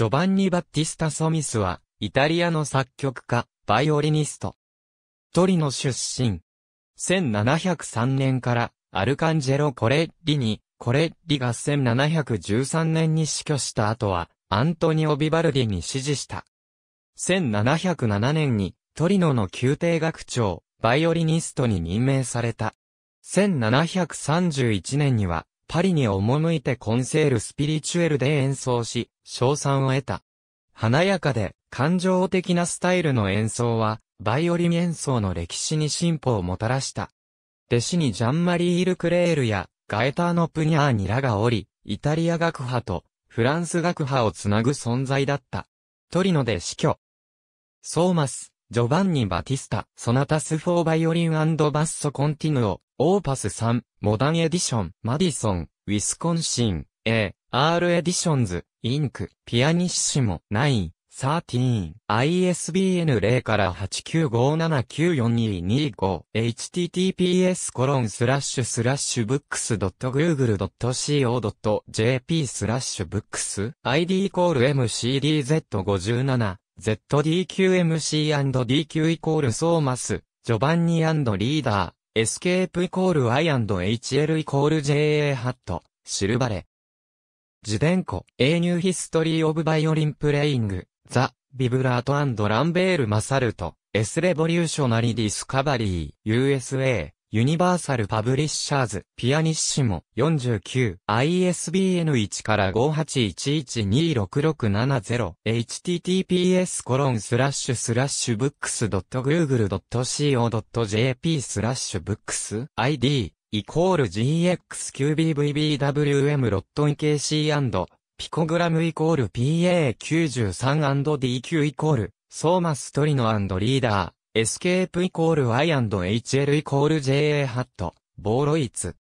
ジョバンニ・バッティスタ・ソミスは、イタリアの作曲家、バイオリニスト。トリノ出身。1703年から、アルカンジェロ・コレッリに、コレッリが1713年に死去した後は、アントニオ・ビバルディに指示した。1707年に、トリノの宮廷学長、バイオリニストに任命された。1731年には、パリに赴いてコンセールスピリチュエルで演奏し、賞賛を得た。華やかで感情的なスタイルの演奏は、バイオリン演奏の歴史に進歩をもたらした。弟子にジャンマリー・イルクレールや、ガエターノ・プニャーニらがおり、イタリア学派とフランス学派をつなぐ存在だった。トリノで死去。ソーマス、ジョバンニ・バティスタ、ソナタス・フォー・バイオリンバッソ・コンティヌオ、オーパス3、モダンエディション、マディソン、ウィスコンシン、A、R エディションズ、インク、ピアニッシモ、9、13、ISBN 0から895794225、https コロンスラッシュスラッシュ books.google.co.jp スラッシュブックス、id イコール mcdz57、zdqmc&dq イコールソーマス、ジョバンニリーダー、escape イコール i&hl イコール ja hat, シルバレ。自伝庫、A New History of Violin Playing, The, Vibrato and Lambert m a s S Revolutionary Discovery, USA, ユニバーサルパブリッシャーズ、ピアニッシモ、49、ISBN1 から58112667 0 https コロンスラッシュスラッシュブックス .google.co.jp スラッシュブックス ID イコール g x q b v b w m ロットン KC& ピコグラムイコール PA93&DQ イコールソーマストリノリーダー escape イコール i&hl イコール ja ハット、ボーロイツ。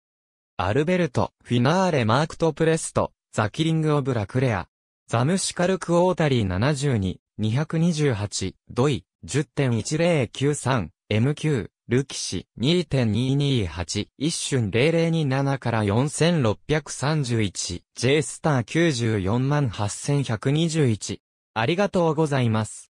アルベルト、フィナーレマークトプレスト、ザキリングオブラクレア。ザムシカルクオータリー72、228、ドイ、10.1093、MQ、ルキシ、2.228、一瞬0027から4631、J スター948121。ありがとうございます。